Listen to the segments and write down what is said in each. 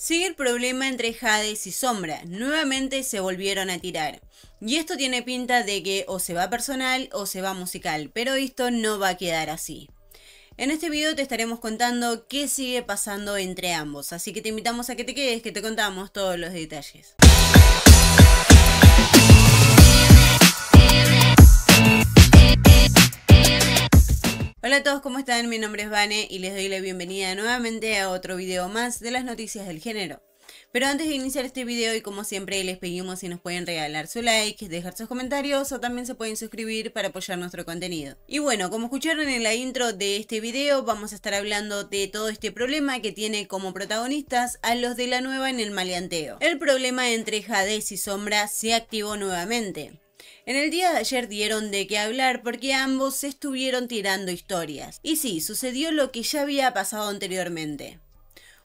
Sigue el problema entre Hades y Sombra, nuevamente se volvieron a tirar. Y esto tiene pinta de que o se va personal o se va musical, pero esto no va a quedar así. En este video te estaremos contando qué sigue pasando entre ambos, así que te invitamos a que te quedes, que te contamos todos los detalles. Hola a todos, ¿cómo están? Mi nombre es Vane y les doy la bienvenida nuevamente a otro video más de las noticias del género. Pero antes de iniciar este video y como siempre les pedimos si nos pueden regalar su like, dejar sus comentarios o también se pueden suscribir para apoyar nuestro contenido. Y bueno, como escucharon en la intro de este video vamos a estar hablando de todo este problema que tiene como protagonistas a los de la nueva en el maleanteo. El problema entre Jadez y Sombra se activó nuevamente. En el día de ayer dieron de qué hablar porque ambos estuvieron tirando historias. Y sí, sucedió lo que ya había pasado anteriormente.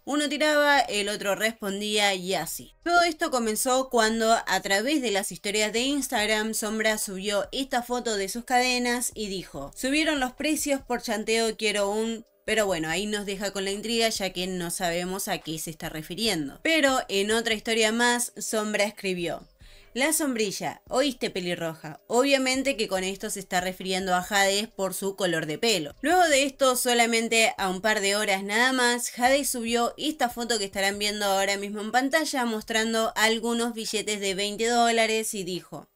Uno tiraba, el otro respondía y así. Todo esto comenzó cuando a través de las historias de Instagram Sombra subió esta foto de sus cadenas y dijo, subieron los precios por chanteo, quiero un pero bueno, ahí nos deja con la intriga ya que no sabemos a qué se está refiriendo. Pero en otra historia más, Sombra escribió, la sombrilla, oíste pelirroja. Obviamente que con esto se está refiriendo a Hades por su color de pelo. Luego de esto, solamente a un par de horas nada más, Hades subió esta foto que estarán viendo ahora mismo en pantalla mostrando algunos billetes de 20 dólares y dijo,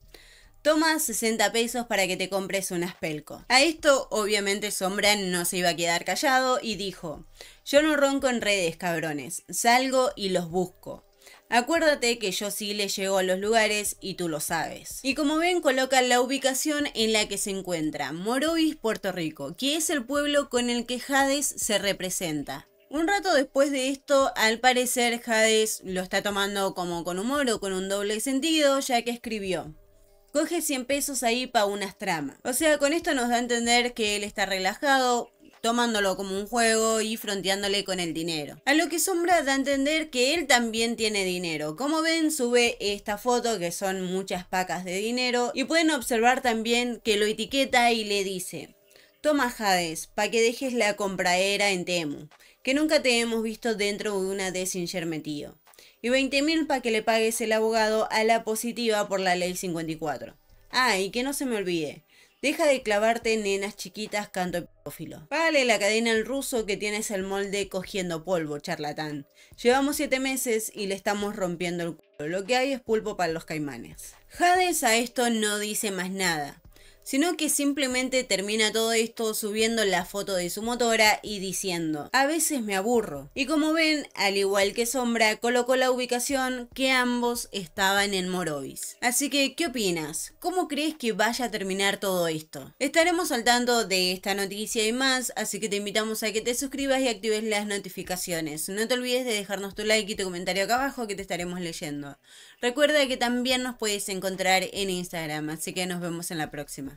Toma 60 pesos para que te compres un aspelco. A esto, obviamente, Sombra no se iba a quedar callado y dijo: Yo no ronco en redes, cabrones. Salgo y los busco. Acuérdate que yo sí le llegó a los lugares y tú lo sabes. Y como ven, colocan la ubicación en la que se encuentra, Morovis, Puerto Rico, que es el pueblo con el que Hades se representa. Un rato después de esto, al parecer Hades lo está tomando como con humor o con un doble sentido, ya que escribió. Coge 100 pesos ahí para unas tramas. O sea, con esto nos da a entender que él está relajado, tomándolo como un juego y fronteándole con el dinero. A lo que Sombra da a entender que él también tiene dinero. Como ven, sube esta foto que son muchas pacas de dinero y pueden observar también que lo etiqueta y le dice, toma Hades, para que dejes la compraera en Temu, que nunca te hemos visto dentro de una de Singer metido. Y 20.000 para que le pagues el abogado a la positiva por la ley 54. Ah, y que no se me olvide, Deja de clavarte nenas chiquitas canto pedófilo. Vale la cadena al ruso que tienes el molde cogiendo polvo, charlatán. Llevamos siete meses y le estamos rompiendo el culo. Lo que hay es pulpo para los caimanes. Hades a esto no dice más nada sino que simplemente termina todo esto subiendo la foto de su motora y diciendo, a veces me aburro. Y como ven, al igual que Sombra, colocó la ubicación que ambos estaban en Morovis. Así que, ¿qué opinas? ¿Cómo crees que vaya a terminar todo esto? Estaremos al tanto de esta noticia y más, así que te invitamos a que te suscribas y actives las notificaciones. No te olvides de dejarnos tu like y tu comentario acá abajo que te estaremos leyendo. Recuerda que también nos puedes encontrar en Instagram, así que nos vemos en la próxima.